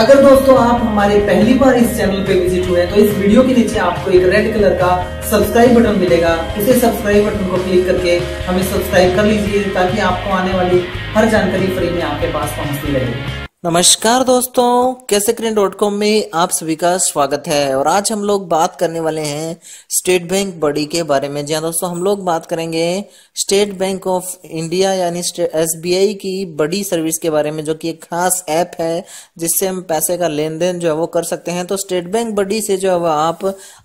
अगर दोस्तों आप हमारे पहली बार इस चैनल पे विजिट हुए हैं तो इस वीडियो के नीचे आपको एक रेड कलर का सब्सक्राइब बटन मिलेगा उसे सब्सक्राइब बटन को क्लिक करके हमें सब्सक्राइब कर लीजिए ताकि आपको आने वाली हर जानकारी फ्री में आपके पास पहुंचती रहे नमस्कार दोस्तों कैसे क्रीन डॉट कॉम में आप सभी का स्वागत है और आज हम लोग बात करने वाले हैं स्टेट बैंक बडी के बारे में जी हाँ दोस्तों हम लोग बात करेंगे स्टेट बैंक ऑफ इंडिया यानी एस बी की बड़ी सर्विस के बारे में जो कि एक खास ऐप है जिससे हम पैसे का लेन देन जो है वो कर सकते हैं तो स्टेट बैंक बडी से जो है वो आप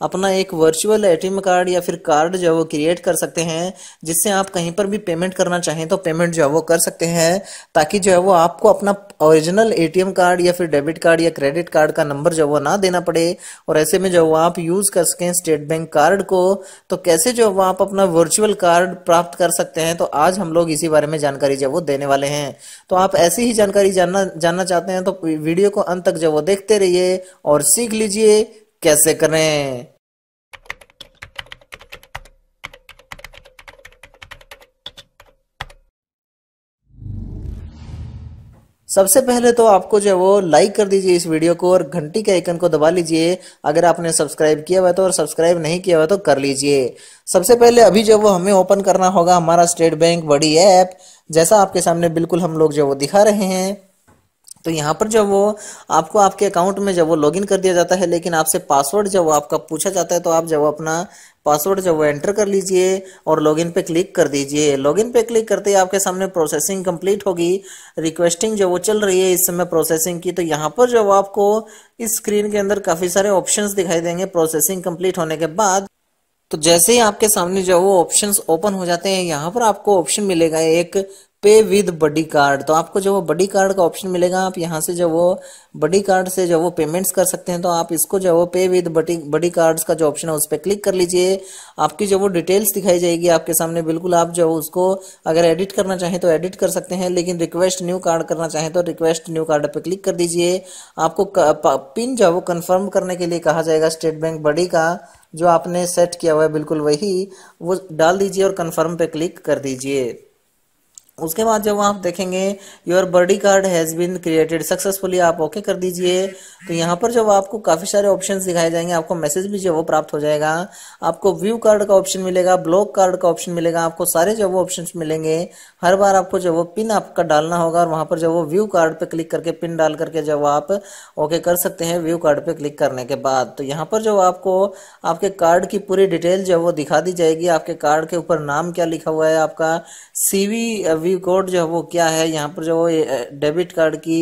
अपना एक वर्चुअल ए कार्ड या फिर कार्ड जो है वो क्रिएट कर सकते हैं जिससे आप कहीं पर भी पेमेंट करना चाहें तो पेमेंट जो है वो कर सकते हैं ताकि जो है वो आपको अपना ओरिजिनल एटीएम कार्ड या फिर डेबिट कार्ड या क्रेडिट कार्ड का नंबर जो वो ना देना पड़े और ऐसे में जो आप यूज कर सकें स्टेट बैंक कार्ड को तो कैसे जो आप अपना वर्चुअल कार्ड प्राप्त कर सकते हैं तो आज हम लोग इसी बारे में जानकारी जो वो देने वाले हैं तो आप ऐसी ही जानकारी जानना जानना चाहते हैं तो वीडियो को अंत तक जो वो देखते रहिए और सीख लीजिए कैसे करें सबसे पहले तो आपको जो है वो लाइक कर दीजिए इस वीडियो को और घंटी के आइकन को दबा लीजिए अगर आपने सब्सक्राइब किया हुआ तो और सब्सक्राइब नहीं किया हुआ तो कर लीजिए सबसे पहले अभी जो वो हमें ओपन करना होगा हमारा स्टेट बैंक बड़ी ऐप जैसा आपके सामने बिल्कुल हम लोग जो वो दिखा रहे हैं तो यहाँ पर जब वो आपको आपके अकाउंट में जब वो लॉगिन कर दिया जाता है लेकिन आपसे पासवर्ड जब आपका पूछा जाता है तो आप जब अपना पासवर्ड जब वो एंटर कर लीजिए और लॉगिन पे क्लिक कर दीजिए लॉगिन पे क्लिक करते ही आपके सामने प्रोसेसिंग कंप्लीट होगी रिक्वेस्टिंग जो वो चल रही है इस समय प्रोसेसिंग की तो यहाँ पर जब आपको इस स्क्रीन के अंदर काफ़ी सारे ऑप्शन दिखाई देंगे प्रोसेसिंग कम्प्लीट होने के बाद तो जैसे ही आपके सामने जो वो ऑप्शंस ओपन हो जाते हैं यहाँ पर आपको ऑप्शन मिलेगा एक पे विद बडी कार्ड तो आपको जो वो बडी कार्ड का ऑप्शन मिलेगा आप यहाँ से जो वो बडी कार्ड से जो वो पेमेंट्स कर सकते हैं तो आप इसको जो वो पे विद बडी बडी कार्ड्स का जो ऑप्शन है उस पर क्लिक कर लीजिए आपकी जो वो डिटेल्स दिखाई जाएगी आपके सामने बिल्कुल आप जो उसको अगर एडिट करना चाहें तो एडिट कर सकते हैं लेकिन रिक्वेस्ट न्यू कार्ड करना चाहें तो रिक्वेस्ट न्यू कार्ड पर क्लिक कर दीजिए आपको पिन जो है वो कन्फर्म करने के लिए कहा जाएगा स्टेट बैंक बडी का जो आपने सेट किया हुआ है बिल्कुल वही वो डाल दीजिए और कन्फर्म पर क्लिक कर दीजिए उसके बाद जब आप देखेंगे your Buddy card has been created successfully आप ओके कर दीजिए तो यहाँ पर जब आपको काफ़ी सारे ऑप्शंस दिखाए जाएंगे आपको मैसेज भी जो वो प्राप्त हो जाएगा आपको व्यू कार्ड का ऑप्शन मिलेगा ब्लॉक कार्ड का ऑप्शन मिलेगा आपको सारे जो वो ऑप्शन मिलेंगे हर बार आपको जो वो पिन आपका डालना होगा और वहां पर जो वो व्यू कार्ड पर क्लिक करके पिन डाल करके जब आप ओके कर सकते हैं व्यू कार्ड पर क्लिक करने के बाद तो यहाँ पर जो आपको आपके कार्ड की पूरी डिटेल जो वो दिखा दी जाएगी आपके कार्ड के ऊपर नाम क्या लिखा हुआ है आपका सी वी कोड जो है वो क्या है यहाँ पर जो डेबिट कार्ड की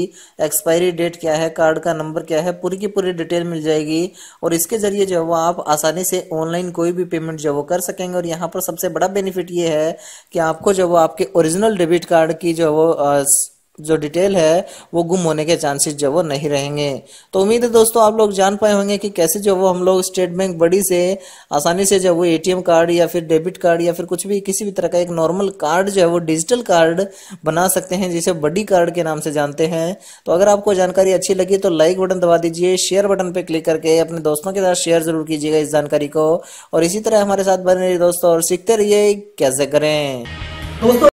एक्सपायरी डेट क्या है कार्ड का नंबर क्या है पूरी की पूरी डिटेल मिल जाएगी और इसके ज़रिए जो है वो आप आसानी से ऑनलाइन कोई भी पेमेंट जो वो कर सकेंगे और यहाँ पर सबसे बड़ा बेनिफिट ये है कि आपको जो वो आपके ओरिजिनल डेबिट कार्ड की जो वो जो डिटेल है वो गुम होने के चांसेस जो वो नहीं रहेंगे तो उम्मीद है दोस्तों आप लोग जान पाए होंगे कि कैसे जो वो हम लोग स्टेट बैंक बड़ी से आसानी से जब वो एटीएम कार्ड या फिर डेबिट कार्ड या फिर कुछ भी किसी भी तरह का एक नॉर्मल कार्ड जो है वो डिजिटल कार्ड बना सकते हैं जिसे बडी कार्ड के नाम से जानते हैं तो अगर आपको जानकारी अच्छी लगी तो लाइक बटन दबा दीजिए शेयर बटन पर क्लिक करके अपने दोस्तों के साथ शेयर जरूर कीजिएगा इस जानकारी को और इसी तरह हमारे साथ बने रहिए दोस्तों और सीखते रहिए कैसे करें दोस्तों